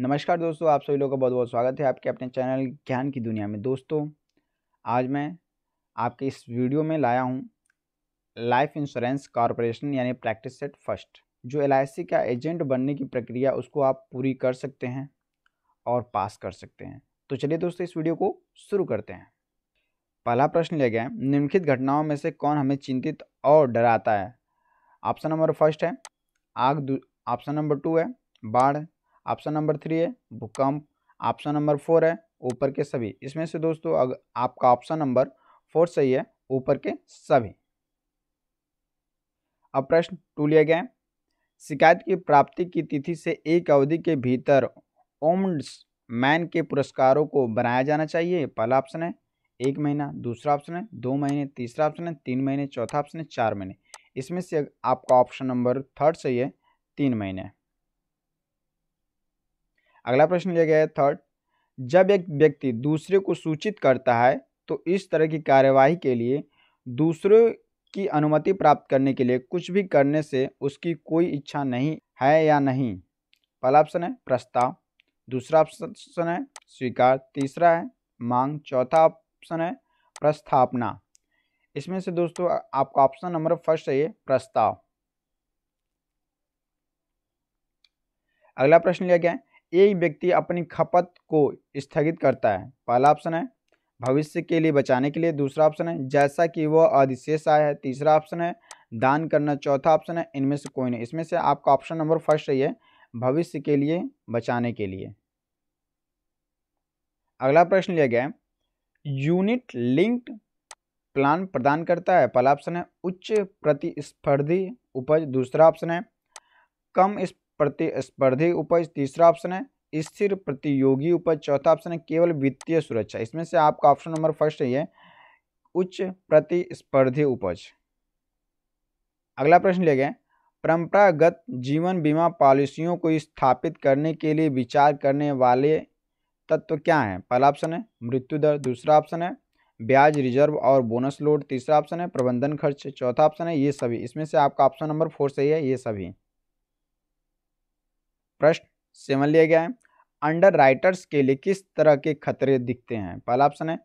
नमस्कार दोस्तों आप सभी लोगों का बहुत बहुत स्वागत है आपके अपने चैनल ज्ञान की दुनिया में दोस्तों आज मैं आपके इस वीडियो में लाया हूँ लाइफ इंश्योरेंस कॉरपोरेशन यानी प्रैक्टिस सेट फर्स्ट जो एल का एजेंट बनने की प्रक्रिया उसको आप पूरी कर सकते हैं और पास कर सकते हैं तो चलिए दोस्तों इस वीडियो को शुरू करते हैं पहला प्रश्न लिया गया है निम्नलिखित घटनाओं में से कौन हमें चिंतित और डराता है ऑप्शन नंबर फर्स्ट है आग ऑप्शन नंबर टू है बाढ़ ऑप्शन नंबर थ्री है भूकंप ऑप्शन नंबर फोर है ऊपर के सभी इसमें से दोस्तों अगर आपका ऑप्शन नंबर फोर सही है ऊपर के सभी अब प्रश्न टू लिया गया है शिकायत की प्राप्ति की तिथि से एक अवधि के भीतर ओम्स मैन के पुरस्कारों को बनाया जाना चाहिए पहला ऑप्शन है एक महीना दूसरा ऑप्शन है दो महीने तीसरा ऑप्शन है तीन महीने चौथा ऑप्शन है चार महीने इसमें से आपका ऑप्शन नंबर थर्ड सही है तीन महीने अगला प्रश्न लिया गया है थर्ड जब एक व्यक्ति दूसरे को सूचित करता है तो इस तरह की कार्यवाही के लिए दूसरे की अनुमति प्राप्त करने के लिए कुछ भी करने से उसकी कोई इच्छा नहीं है या नहीं पहला ऑप्शन है प्रस्ताव दूसरा ऑप्शन है स्वीकार तीसरा है मांग चौथा ऑप्शन है प्रस्थापना इसमें से दोस्तों आपका ऑप्शन नंबर फर्स्ट है ये प्रस्ताव अगला प्रश्न लिया गया है एक व्यक्ति अपनी खपत को स्थगित करता है पहला ऑप्शन है भविष्य के लिए बचाने के लिए दूसरा ऑप्शन है जैसा कि वह अधिशेष आया है तीसरा ऑप्शन है दान करना चौथा ऑप्शन है इनमें से कोई नहीं इसमें से आपका ऑप्शन नंबर फर्स्ट सही है भविष्य के लिए बचाने के लिए अगला प्रश्न लिया गया है यूनिट लिंक्ड प्लान प्रदान करता है पहला ऑप्शन है उच्च प्रतिस्पर्धी उपज दूसरा ऑप्शन है कम प्रतिस्पर्धी उपज तीसरा ऑप्शन है स्थिर प्रतियोगी उपज चौथा ऑप्शन है केवल वित्तीय सुरक्षा इसमें से आपका ऑप्शन नंबर फर्स्ट है उच्च प्रतिस्पर्धी उपज अगला प्रश्न ले गए परंपरागत जीवन बीमा पॉलिसियों को स्थापित करने के लिए विचार करने वाले तत्व क्या हैं पहला ऑप्शन है मृत्यु दर दूसरा ऑप्शन है ब्याज रिजर्व और बोनस लोड तीसरा ऑप्शन है प्रबंधन खर्च चौथा ऑप्शन है ये सभी इसमें से आपका ऑप्शन नंबर फोर सही है ये सभी प्रश्न सेवन लिया गया है अंडर राइटर्स के लिए किस तरह के खतरे दिखते हैं पहला ऑप्शन है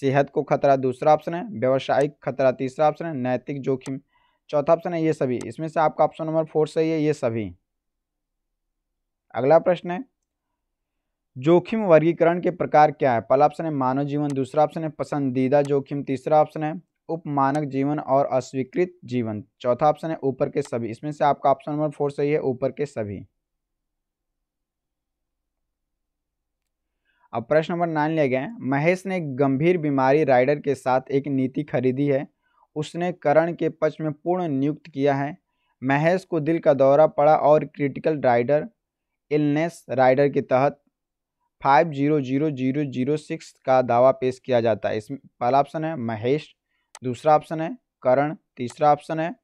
सेहत को खतरा दूसरा ऑप्शन है व्यवसायिक खतरा तीसरा ऑप्शन है नैतिक जोखिम चौथा ऑप्शन है ये सभी इसमें से आपका ऑप्शन नंबर फोर सही है ये सभी अगला प्रश्न है जोखिम वर्गीकरण के प्रकार क्या है पहला ऑप्शन है मानव जीवन दूसरा ऑप्शन है पसंदीदा जोखिम तीसरा ऑप्शन है उपमानक जीवन और अस्वीकृत जीवन चौथा ऑप्शन है ऊपर के सभी इसमें से आपका ऑप्शन नंबर फोर सही है ऊपर के सभी अब प्रश्न नंबर नाइन ले गए महेश ने गंभीर बीमारी राइडर के साथ एक नीति खरीदी है उसने करण के पक्ष में पूर्ण नियुक्त किया है महेश को दिल का दौरा पड़ा और क्रिटिकल राइडर इलनेस राइडर के तहत five zero zero zero zero six का दावा पेश किया जाता है इसमें पहला ऑप्शन है महेश दूसरा ऑप्शन है करण तीसरा ऑप्शन है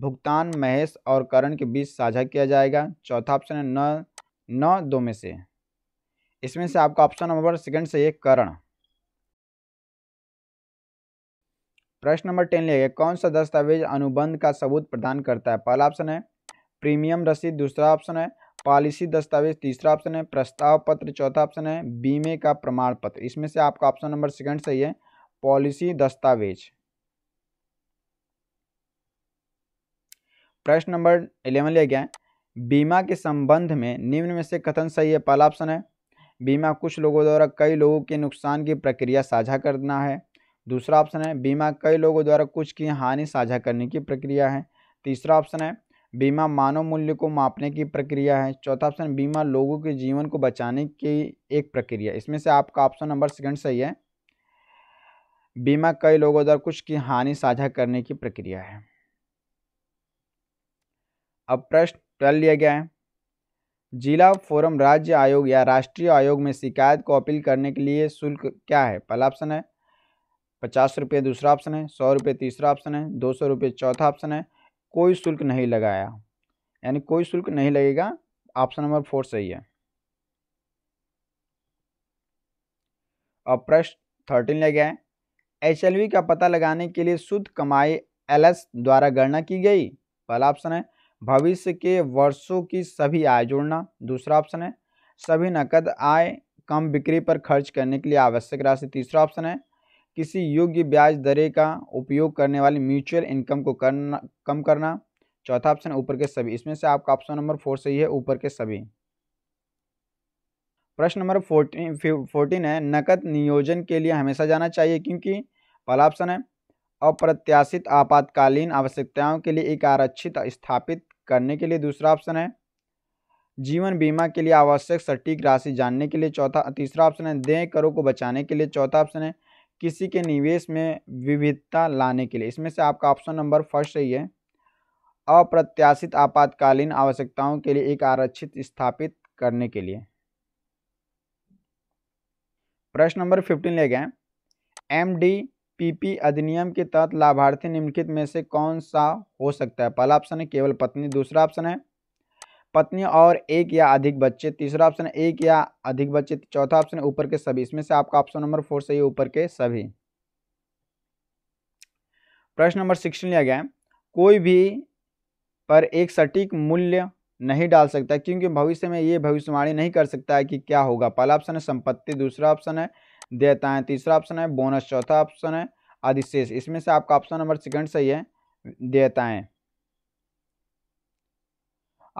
भुगतान महेश और करण के बीच साझा किया जाएगा चौथा ऑप्शन है नौ नौ दो में से इसमें से आपका ऑप्शन नंबर सेकंड से एक करण प्रश्न नंबर टेन लिया गया कौन सा दस्तावेज अनुबंध का सबूत प्रदान करता है पहला ऑप्शन है प्रीमियम रसीद दूसरा ऑप्शन है पॉलिसी दस्तावेज तीसरा ऑप्शन है प्रस्ताव पत्र चौथा ऑप्शन है बीमे का प्रमाण पत्र इसमें से आपका ऑप्शन नंबर सेकंड सही है पॉलिसी दस्तावेज प्रश्न नंबर इलेवन लिया गया है बीमा के संबंध में निम्न में से कथन सही है पहला ऑप्शन है बीमा कुछ लोगों द्वारा कई लोगों के नुकसान की प्रक्रिया साझा करना है दूसरा ऑप्शन है बीमा कई लोगों द्वारा कुछ की हानि साझा करने की प्रक्रिया है तीसरा ऑप्शन है बीमा मानव मूल्य को मापने की प्रक्रिया है चौथा ऑप्शन बीमा लोगों के जीवन को बचाने की एक प्रक्रिया इसमें से आपका ऑप्शन नंबर सेकंड सही है बीमा कई लोगों द्वारा कुछ की हानि साझा करने की प्रक्रिया है अब प्रश्न ट्वेल्व लिया गया है जिला फोरम राज्य आयोग या राष्ट्रीय आयोग में शिकायत को अपील करने के लिए शुल्क क्या है पहला ऑप्शन है पचास रुपये दूसरा ऑप्शन है सौ रुपये तीसरा ऑप्शन है दो सौ रुपये चौथा ऑप्शन है कोई शुल्क नहीं लगाया यानी कोई शुल्क नहीं लगेगा ऑप्शन नंबर फोर सही है और प्रश्न थर्टीन ले गए एच का पता लगाने के लिए शुद्ध कमाई एल द्वारा गणना की गई पहला ऑप्शन है भविष्य के वर्षों की सभी आय जोड़ना दूसरा ऑप्शन है सभी नकद आय कम बिक्री पर खर्च करने के लिए आवश्यक राशि तीसरा ऑप्शन है किसी योग्य ब्याज दरे का उपयोग करने वाली म्यूचुअल इनकम को करना कम करना चौथा ऑप्शन ऊपर के सभी इसमें से आपका ऑप्शन नंबर फोर सही है ऊपर के सभी प्रश्न नंबर फोर्टीन फोर्टीन है नकद नियोजन के लिए हमेशा जाना चाहिए क्योंकि पहला ऑप्शन है अप्रत्याशित आपातकालीन आवश्यकताओं के लिए एक आरक्षित स्थापित करने के लिए दूसरा ऑप्शन है जीवन बीमा के लिए आवश्यक सटीक राशि जानने के लिए चौथा तीसरा ऑप्शन है देय करों को बचाने के लिए चौथा ऑप्शन है किसी के निवेश में विविधता लाने के लिए इसमें से आपका ऑप्शन नंबर फर्स्ट सही है अप्रत्याशित आपातकालीन आवश्यकताओं के लिए एक आरक्षित स्थापित करने के लिए प्रश्न नंबर फिफ्टीन ले गए एम डी पीपी अधिनियम के तहत लाभार्थी निम्नलिखित में से कौन सा हो सकता है पहला ऑप्शन है केवल पत्नी दूसरा ऑप्शन है पत्नी और एक या अधिक बच्चे तीसरा ऑप्शन है एक या अधिक बच्चे चौथा ऑप्शन है ऊपर के सभी इसमें से आपका ऑप्शन नंबर फोर सही है ऊपर के सभी प्रश्न नंबर सिक्सटीन लिया गया है कोई भी पर एक सटीक मूल्य नहीं डाल सकता क्योंकि भविष्य में ये भविष्यवाणी नहीं कर सकता है कि क्या होगा पहला ऑप्शन है संपत्ति दूसरा ऑप्शन है देता है तीसरा ऑप्शन है बोनस चौथा ऑप्शन है अधिशेष इसमें से आपका ऑप्शन नंबर सेकंड सही है देता है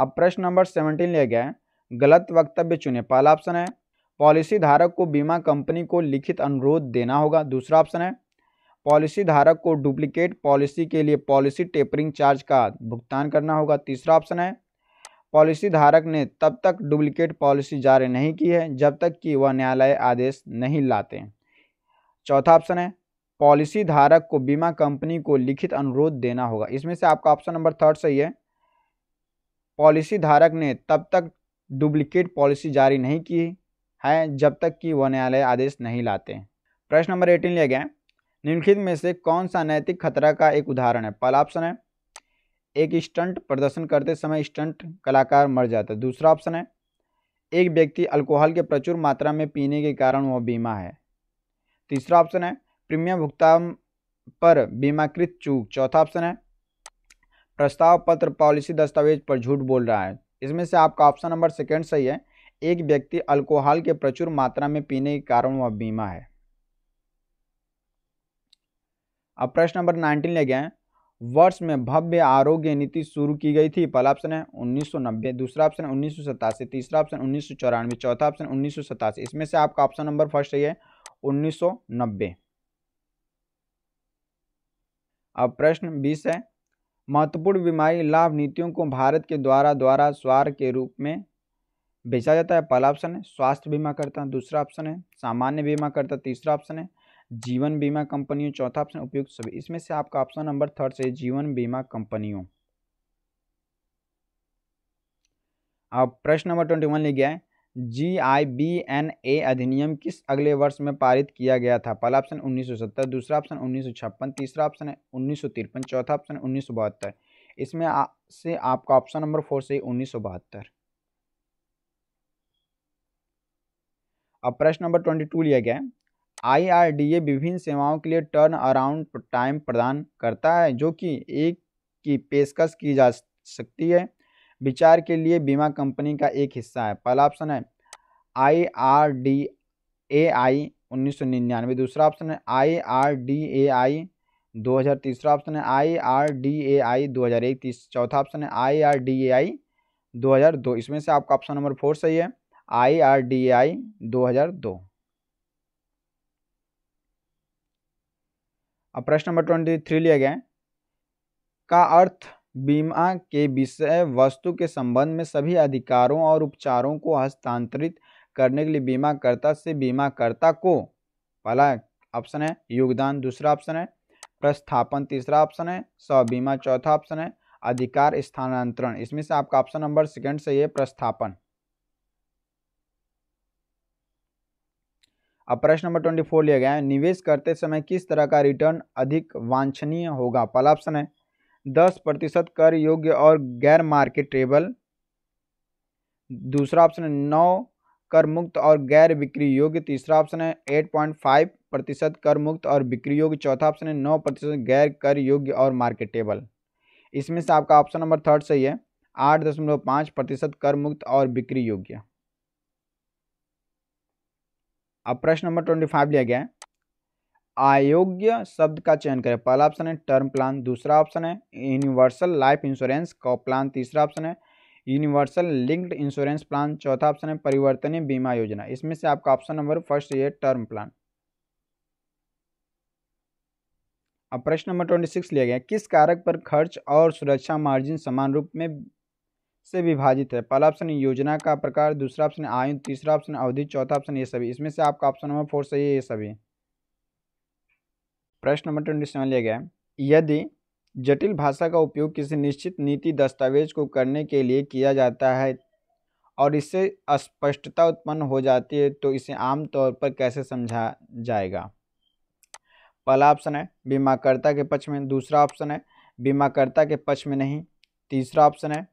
अब प्रश्न नंबर सेवनटीन लिया गया है गलत वक्तव्य चुने पहला ऑप्शन है पॉलिसी धारक को बीमा कंपनी को लिखित अनुरोध देना होगा दूसरा ऑप्शन है पॉलिसी धारक को डुप्लीकेट पॉलिसी के लिए पॉलिसी टेपरिंग चार्ज का भुगतान करना होगा तीसरा ऑप्शन है पॉलिसी धारक ने तब तक डुप्लीकेट पॉलिसी जारी नहीं की है जब तक कि वह न्यायालय आदेश नहीं लाते चौथा ऑप्शन है पॉलिसी धारक को बीमा कंपनी को लिखित अनुरोध देना होगा इसमें से आपका ऑप्शन नंबर थर्ड सही है पॉलिसी धारक ने तब तक डुप्लीकेट पॉलिसी जारी नहीं की है जब तक कि वह न्यायालय आदेश नहीं लाते प्रश्न नंबर एटीन लिया गया निम्नलिखित में से कौन सा नैतिक खतरा का एक उदाहरण है पहला ऑप्शन है एक स्टंट प्रदर्शन करते समय स्टंट कलाकार मर जाता है दूसरा ऑप्शन है एक व्यक्ति अल्कोहल के प्रचुर मात्रा में पीने के कारण वह बीमा है तीसरा ऑप्शन है प्रीमियम भुगतान पर बीमाकृत चूक चौथा ऑप्शन है प्रस्ताव पत्र पॉलिसी दस्तावेज पर झूठ बोल रहा है इसमें से आपका ऑप्शन नंबर सेकेंड सही है एक व्यक्ति अल्कोहल के प्रचुर मात्रा में पीने के कारण वह बीमा है अब प्रश्न नंबर नाइनटीन ले गए हैं वर्ष में भव्य आरोग्य नीति शुरू की गई थी पहला ऑप्शन है 1990 दूसरा ऑप्शन है उन्नीस तीसरा ऑप्शन उन्नीस चौथा ऑप्शन उन्नीस इसमें से आपका ऑप्शन नंबर फर्स्ट है उन्नीस अब प्रश्न बीस है महत्वपूर्ण बीमारी लाभ नीतियों को भारत के द्वारा द्वारा स्वार के रूप में बेचा जाता है पहला ऑप्शन है स्वास्थ्य बीमा करता दूसरा ऑप्शन है सामान्य बीमा करता तीसरा ऑप्शन है जीवन बीमा कंपनियों चौथा ऑप्शन उपयुक्त सभी इसमें से आपका ऑप्शन नंबर थर्ड से जीवन बीमा कंपनियों अब प्रश्न नंबर ट्वेंटी वन लिख गया जी आई बी एन ए अधिनियम किस अगले वर्ष में पारित किया गया था पहला ऑप्शन 1970 दूसरा ऑप्शन 1956 तीसरा ऑप्शन है उन्नीस चौथा ऑप्शन उन्नीस इसमें आ, से आपका ऑप्शन नंबर फोर से उन्नीस अब प्रश्न नंबर ट्वेंटी टू लिया गया है आई विभिन्न सेवाओं के लिए टर्न अराउंड टाइम प्रदान करता है जो कि एक की पेशकश की जा सकती है विचार के लिए बीमा कंपनी का एक हिस्सा है पहला ऑप्शन है आई आर डी ए आई उन्नीस सौ निन्यानवे दूसरा ऑप्शन है आई आर डी ए आई दो हज़ार तीसरा ऑप्शन है आई आर डी ए आई दो हज़ार एक तीस चौथा ऑप्शन है आई आर डी ए आई दो हज़ार दो इसमें से आपका ऑप्शन नंबर फोर सही है आई आर डी ए आई दो हज़ार दो अब प्रश्न नंबर ट्वेंटी थ्री लिया गया का अर्थ बीमा के विषय वस्तु के संबंध में सभी अधिकारों और उपचारों को हस्तांतरित करने के लिए बीमाकर्ता से बीमाकर्ता को पहला ऑप्शन है योगदान दूसरा ऑप्शन है प्रस्थापन तीसरा ऑप्शन है स्व बीमा चौथा ऑप्शन है अधिकार स्थानांतरण इसमें से आपका ऑप्शन नंबर सेकंड सही है प्रस्थापन अब प्रश्न नंबर ट्वेंटी फोर लिया गया है निवेश करते समय किस तरह का रिटर्न अधिक वांछनीय होगा पहला ऑप्शन है दस प्रतिशत कर योग्य और गैर मार्केटेबल दूसरा ऑप्शन है नौ कर मुक्त और गैर बिक्री योग्य तीसरा ऑप्शन है एट पॉइंट फाइव प्रतिशत कर मुक्त और बिक्री योग्य चौथा ऑप्शन है नौ प्रतिशत गैर कर योग्य और मार्केटेबल इसमें से आपका ऑप्शन नंबर थर्ड सही है आठ दशमलव पाँच प्रतिशत कर मुक्त और बिक्री योग्य अब प्रश्न नंबर ट्वेंटी फाइव लिया गया है अयोग्य शब्द का चयन करें पहला ऑप्शन है टर्म प्लान दूसरा ऑप्शन है यूनिवर्सल लाइफ इंश्योरेंस का प्लान तीसरा ऑप्शन है यूनिवर्सल लिंक्ड इंश्योरेंस प्लान चौथा ऑप्शन है परिवर्तनीय बीमा योजना इसमें से आपका ऑप्शन नंबर फर्स्ट ये टर्म प्लान अब प्रश्न नंबर ट्वेंटी सिक्स लिया गया किस कारक पर खर्च और सुरक्षा मार्जिन समान रूप में से विभाजित है पहला ऑप्शन योजना का प्रकार दूसरा ऑप्शन आयु तीसरा ऑप्शन अवधि चौथा ऑप्शन ये सभी इसमें से आपका ऑप्शन नंबर फोर सही है ये सभी प्रश्न नंबर ट्वेंटी सेवन लिया गया यदि जटिल भाषा का उपयोग किसी निश्चित नीति दस्तावेज को करने के लिए किया जाता है और इससे अस्पष्टता उत्पन्न हो जाती है तो इसे आमतौर पर कैसे समझा जाएगा पहला ऑप्शन है बीमाकर्ता के पक्ष में दूसरा ऑप्शन है बीमाकर्ता के पक्ष में नहीं तीसरा ऑप्शन है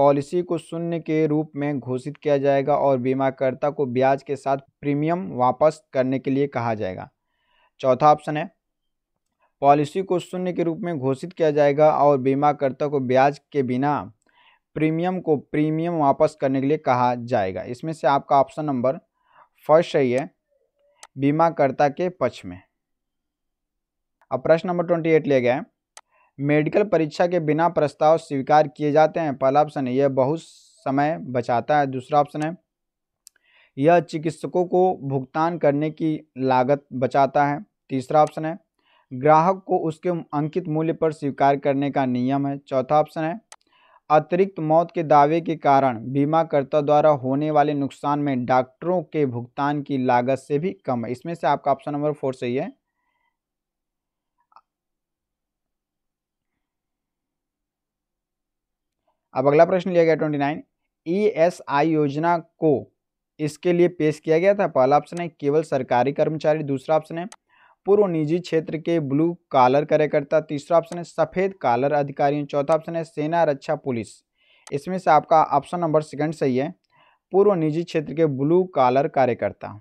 पॉलिसी को शून्य के रूप में घोषित किया जाएगा और बीमाकर्ता को ब्याज के साथ प्रीमियम वापस करने के लिए कहा जाएगा चौथा ऑप्शन है पॉलिसी को शून्य के रूप में घोषित किया जाएगा और बीमाकर्ता को ब्याज के बिना प्रीमियम को प्रीमियम वापस करने के लिए कहा जाएगा इसमें से आपका ऑप्शन नंबर फर्स्ट सही है बीमाकर्ता के पक्ष में अब प्रश्न नंबर ट्वेंटी एट लिया गया है मेडिकल परीक्षा के बिना प्रस्ताव स्वीकार किए जाते हैं पहला ऑप्शन है यह बहुत समय बचाता है दूसरा ऑप्शन है यह चिकित्सकों को भुगतान करने की लागत बचाता है तीसरा ऑप्शन है ग्राहक को उसके अंकित मूल्य पर स्वीकार करने का नियम है चौथा ऑप्शन है अतिरिक्त मौत के दावे के कारण बीमाकर्ता द्वारा होने वाले नुकसान में डॉक्टरों के भुगतान की लागत से भी कम है इसमें से आपका ऑप्शन नंबर फोर सही है अब अगला प्रश्न लिया गया twenty nine E S I योजना को इसके लिए पेश किया गया था पहला ऑप्शन है केवल सरकारी कर्मचारी दूसरा ऑप्शन है पूर्व निजी क्षेत्र के ब्लू कॉलर कार्यकर्ता तीसरा ऑप्शन है सफ़ेद कॉलर अधिकारियों चौथा ऑप्शन है सेना रक्षा अच्छा पुलिस इसमें से आपका ऑप्शन नंबर सेकंड सही है पूर्व निजी क्षेत्र के ब्लू कॉलर कार्यकर्ता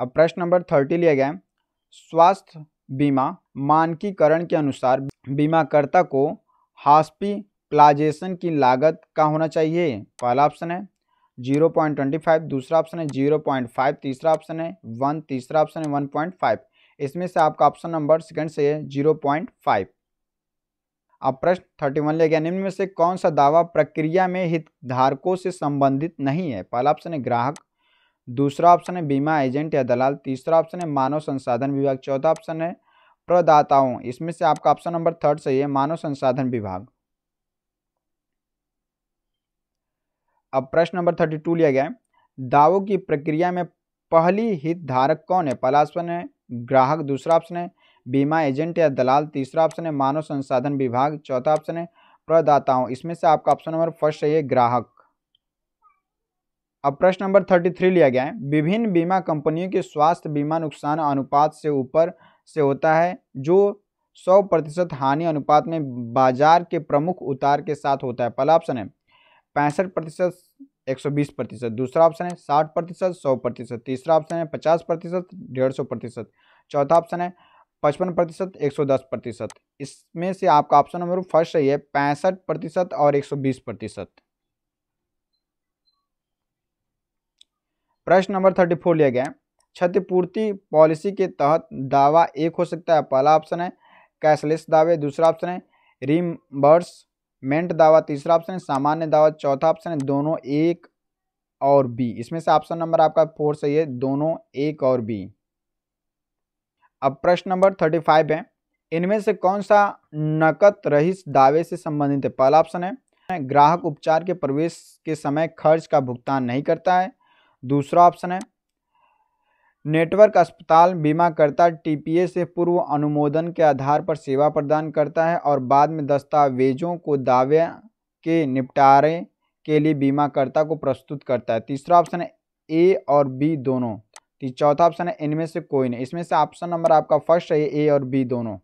अब प्रश्न नंबर थर्टी लिया गया स्वास्थ्य बीमा मानकीकरण के अनुसार बीमाकर्ता को हॉस्पिटलाइजेशन की लागत का होना चाहिए पहला ऑप्शन है जीरो पॉइंट ट्वेंटी फाइव दूसरा ऑप्शन है जीरो पॉइंट फाइव तीसरा ऑप्शन है वन तीसरा ऑप्शन है वन पॉइंट फाइव इसमें से आपका ऑप्शन नंबर सेकंड से है जीरो पॉइंट फाइव अब प्रश्न थर्टी वन ले गया निम्न में से कौन सा दावा प्रक्रिया में हितधारकों से संबंधित नहीं है पहला ऑप्शन है ग्राहक दूसरा ऑप्शन है बीमा एजेंट या दलाल तीसरा ऑप्शन है मानव संसाधन विभाग चौथा ऑप्शन है प्रदाताओं इसमें से आपका ऑप्शन नंबर थर्ड सही है मानव संसाधन विभाग अब प्रश्न नंबर थर्टी टू लिया गया है दावों की प्रक्रिया में पहली हितधारक कौन है पहला ऑप्शन है ग्राहक दूसरा ऑप्शन है बीमा एजेंट या दलाल तीसरा ऑप्शन है मानव संसाधन विभाग चौथा ऑप्शन है प्रदाताओं इसमें से आपका ऑप्शन नंबर फर्स्ट सही है ग्राहक अब प्रश्न नंबर थर्टी थ्री लिया गया है विभिन्न बीमा कंपनियों के स्वास्थ्य बीमा नुकसान अनुपात से ऊपर से होता है जो 100 प्रतिशत हानि अनुपात में बाजार के प्रमुख उतार के साथ होता है पहला ऑप्शन है पैंसठ प्रतिशत एक सौ बीस प्रतिशत दूसरा ऑप्शन है साठ प्रतिशत सौ प्रतिशत तीसरा ऑप्शन है पचास प्रतिशत डेढ़ सौ प्रतिशत चौथा ऑप्शन है पचपन प्रतिशत एक सौ दस प्रतिशत इसमें से आपका ऑप्शन नंबर फर्स्ट सही है पैंसठ प्रतिशत और एक सौ बीस प्रतिशत प्रश्न नंबर थर्टी फोर लिया गया है क्षतिपूर्ति पॉलिसी के तहत दावा एक हो सकता है पहला ऑप्शन है कैशलेस दावे दूसरा ऑप्शन है रिमबर्समेंट दावा तीसरा ऑप्शन है सामान्य दावा चौथा ऑप्शन है दोनों एक और बी इसमें से ऑप्शन नंबर आपका फोर सही है दोनों एक और बी अब प्रश्न नंबर थर्टी फाइव है इनमें से कौन सा नकद रहित दावे से संबंधित है पहला ऑप्शन है ग्राहक उपचार के प्रवेश के समय खर्च का भुगतान नहीं करता है दूसरा ऑप्शन है नेटवर्क अस्पताल बीमाकर्ता टीपीए से पूर्व अनुमोदन के आधार पर सेवा प्रदान करता है और बाद में दस्तावेजों को दावे के निपटारे के लिए बीमाकर्ता को प्रस्तुत करता है तीसरा ऑप्शन है ए और बी दोनों चौथा ऑप्शन है इनमें से कोई नहीं इसमें से ऑप्शन नंबर आपका फर्स्ट है ए और बी दोनों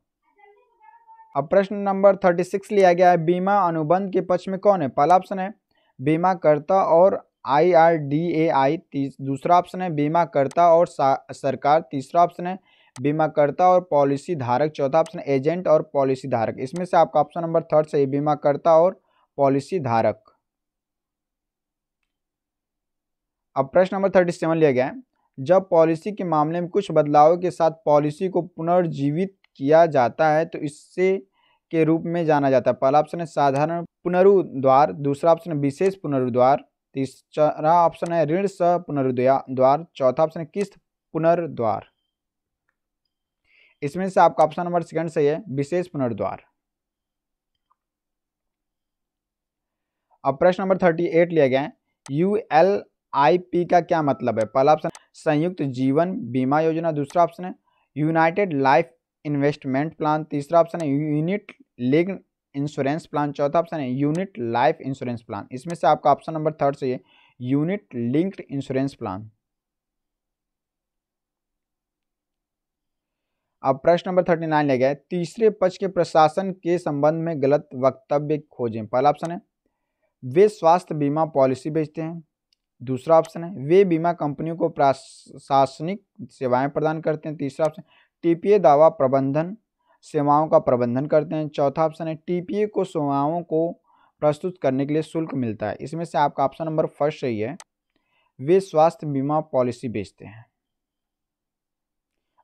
अब प्रश्न नंबर थर्टी सिक्स लिया गया है बीमा अनुबंध के पक्ष में कौन है पहला ऑप्शन है बीमाकर्ता और आई दूसरा ऑप्शन है बीमाकर्ता और सरकार तीसरा ऑप्शन है बीमाकर्ता और पॉलिसी धारक चौथा ऑप्शन एजेंट और पॉलिसी धारक इसमें से आपका ऑप्शन नंबर थर्ड सही बीमाकर्ता और पॉलिसी धारक अब प्रश्न नंबर थर्टी सेवन लिया गया है जब पॉलिसी के मामले में कुछ बदलावों के साथ पॉलिसी को पुनर्जीवित किया जाता है तो इससे के रूप में जाना जाता है पहला ऑप्शन है साधारण पुनरुद्वार दूसरा ऑप्शन है विशेष पुनरुद्वार तीसरा ऑप्शन है ऋण स पुनर्द्वार चौथा ऑप्शन है किस्त पुनर्द्वार इसमें से आपका ऑप्शन नंबर सेकंड सही है विशेष पुनर्द्वार अब प्रश्न नंबर थर्टी एट लिया गया है यू एल आई पी का क्या मतलब है पहला ऑप्शन संयुक्त जीवन बीमा योजना दूसरा ऑप्शन है यूनाइटेड लाइफ इन्वेस्टमेंट प्लान तीसरा ऑप्शन है यूनिट लिंक इंश्योरेंस प्लान चौथा ऑप्शन है यूनिट लाइफ इंश्योरेंस प्लान इसमें से आपका ऑप्शन नंबर थर्ड चाहिए यूनिट लिंक्ड इंश्योरेंस प्लान अब प्रश्न नंबर थर्टी नाइन ले गए तीसरे पक्ष के प्रशासन के संबंध में गलत वक्तव्य खोजें पहला ऑप्शन है वे स्वास्थ्य बीमा पॉलिसी बेचते हैं दूसरा ऑप्शन है वे बीमा कंपनियों को प्रशासनिक सेवाएं प्रदान करते हैं तीसरा ऑप्शन टीपीए दावा प्रबंधन सेवाओं का प्रबंधन करते हैं चौथा ऑप्शन है टीपीए को सेवाओं को प्रस्तुत करने के लिए शुल्क मिलता है इसमें से आपका ऑप्शन नंबर फर्स्ट सही है वे स्वास्थ्य बीमा पॉलिसी बेचते हैं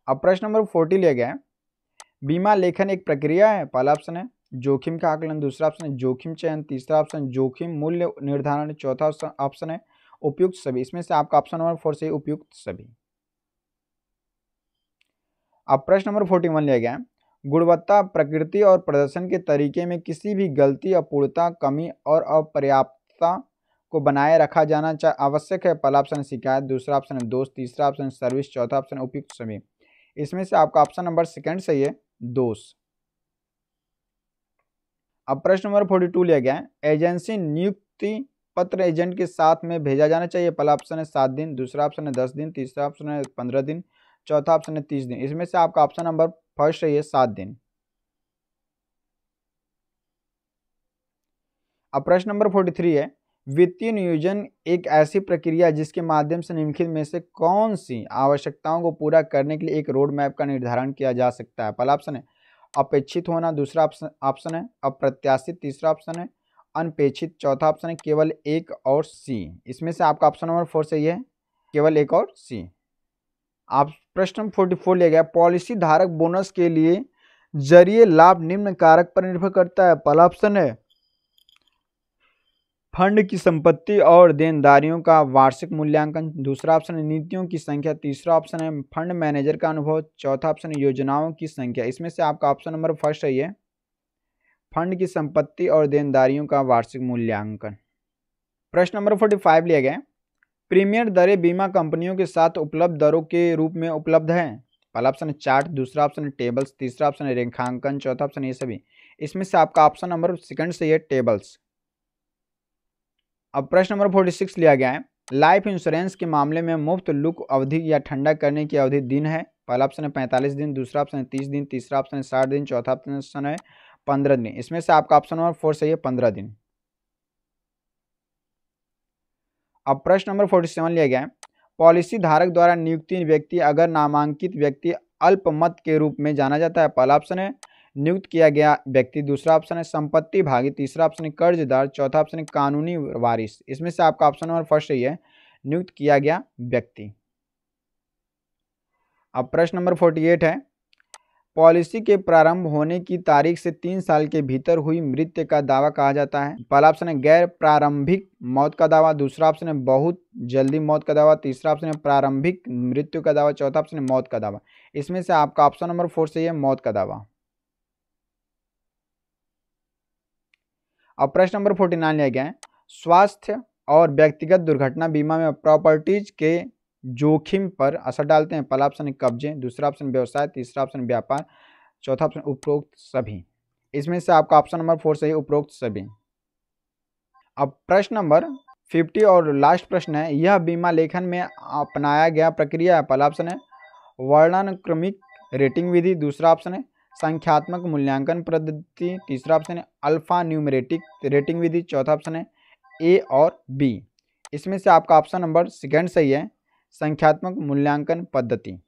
अब प्रश्न नंबर फोर्टी लिया गया है बीमा लेखन एक प्रक्रिया है पहला ऑप्शन है जोखिम का आकलन दूसरा ऑप्शन है जोखिम चयन तीसरा ऑप्शन जोखिम मूल्य निर्धारण चौथा ऑप्शन है उपयुक्त सभी इसमें से आपका ऑप्शन नंबर फोर से उपयुक्त सभी अब प्रश्न नंबर फोर्टी वन लिया गया है गुणवत्ता प्रकृति और प्रदर्शन के तरीके में किसी भी गलती अपूर्णता कमी और अपर्याप्तता को बनाए रखा जाना चा आवश्यक है पहला ऑप्शन शिकायत दूसरा ऑप्शन है दोष तीसरा ऑप्शन सर्विस चौथा ऑप्शन उपयुक्त समय इसमें से आपका ऑप्शन नंबर सेकेंड सही है दोष अब प्रश्न नंबर फोर्टी टू लिया गया है एजेंसी नियुक्ति पत्र एजेंट के साथ में भेजा जाना चाहिए पहला ऑप्शन है सात दिन दूसरा ऑप्शन है दस दिन तीसरा ऑप्शन है पंद्रह दिन चौथा ऑप्शन है तीस दिन इसमें से आपका ऑप्शन नंबर फर्स्ट है ये सात दिन अब प्रश्न नंबर फोर्टी थ्री है वित्तीय नियोजन एक ऐसी प्रक्रिया जिसके माध्यम से निम्नलिखित में से कौन सी आवश्यकताओं को पूरा करने के लिए एक रोड मैप का निर्धारण किया जा सकता है पहला ऑप्शन है अपेक्षित होना दूसरा ऑप्शन ऑप्शन है अप्रत्याशित तीसरा ऑप्शन है अनपेक्षित चौथा ऑप्शन है केवल एक और सी इसमें से आपका ऑप्शन नंबर फोर सही है केवल एक और सी आप प्रश्न फोर्टी फोर लिया गया पॉलिसी धारक बोनस के लिए जरिए लाभ निम्न कारक पर निर्भर करता है पहला ऑप्शन है फंड की संपत्ति और देनदारियों का वार्षिक मूल्यांकन दूसरा ऑप्शन है नीतियों की संख्या तीसरा ऑप्शन है फंड मैनेजर का अनुभव चौथा ऑप्शन है योजनाओं की संख्या इसमें से आपका ऑप्शन नंबर फर्स्ट है ये फंड की संपत्ति और देनदारियों का वार्षिक मूल्यांकन प्रश्न नंबर फोर्टी फाइव लिया गया प्रीमियम दरें बीमा कंपनियों के साथ उपलब्ध दरों के रूप में उपलब्ध हैं पहला ऑप्शन है चार्ट दूसरा ऑप्शन है टेबल्स तीसरा ऑप्शन है रेखांकन चौथा ऑप्शन ये सभी इसमें से आपका ऑप्शन नंबर सेकंड से ये टेबल्स अब प्रश्न नंबर फोर्टी सिक्स लिया गया है लाइफ इंश्योरेंस के मामले में मुफ्त लुक अवधि या ठंडा करने की अवधि दिन है पहला ऑप्शन है पैंतालीस दिन दूसरा ऑप्शन है तीस दिन तीसरा ऑप्शन है साठ दिन चौथा ऑप्शन है पंद्रह दिन इसमें से आपका ऑप्शन नंबर फोर सही है पंद्रह दिन अब प्रश्न नंबर फोर्टी सेवन लिया गया है पॉलिसी धारक द्वारा नियुक्ति व्यक्ति अगर नामांकित व्यक्ति अल्पमत के रूप में जाना जाता है पहला ऑप्शन है नियुक्त किया गया व्यक्ति दूसरा ऑप्शन है संपत्ति भागी तीसरा ऑप्शन है कर्जदार चौथा ऑप्शन है कानूनी वारिस इसमें से आपका ऑप्शन नंबर फर्स्ट यही है नियुक्त किया गया व्यक्ति अब प्रश्न नंबर फोर्टी एट है पॉलिसी के प्रारंभ होने की तारीख से तीन साल के भीतर हुई मृत्यु का दावा कहा जाता है पहला ऑप्शन है गैर प्रारंभिक मौत का दावा दूसरा ऑप्शन है बहुत जल्दी मौत का दावा तीसरा ऑप्शन है प्रारंभिक मृत्यु का दावा चौथा ऑप्शन है मौत का दावा इसमें से आपका ऑप्शन नंबर फोर सही है मौत का दावा अब प्रश्न नंबर फोर्टी नाइन लिया गया है स्वास्थ्य और व्यक्तिगत दुर्घटना बीमा में प्रॉपर्टीज के जोखिम पर असर डालते हैं पहला ऑप्शन है कब्जे दूसरा ऑप्शन व्यवसाय तीसरा ऑप्शन व्यापार चौथा ऑप्शन उपरोक्त सभी इसमें से आपका ऑप्शन नंबर फोर सही उपरोक्त सभी अब प्रश्न नंबर फिफ्टी और लास्ट प्रश्न है यह बीमा लेखन में अपनाया गया प्रक्रिया है पहला ऑप्शन है वर्णानुक्रमिक रेटिंग विधि दूसरा ऑप्शन है संख्यात्मक मूल्यांकन पद्धति तीसरा ऑप्शन है अल्फा न्यूमेरेटिक रेटिंग विधि चौथा ऑप्शन है ए और बी इसमें से आपका ऑप्शन नंबर सेकेंड सही है संख्यात्मक मूल्यांकन पद्धति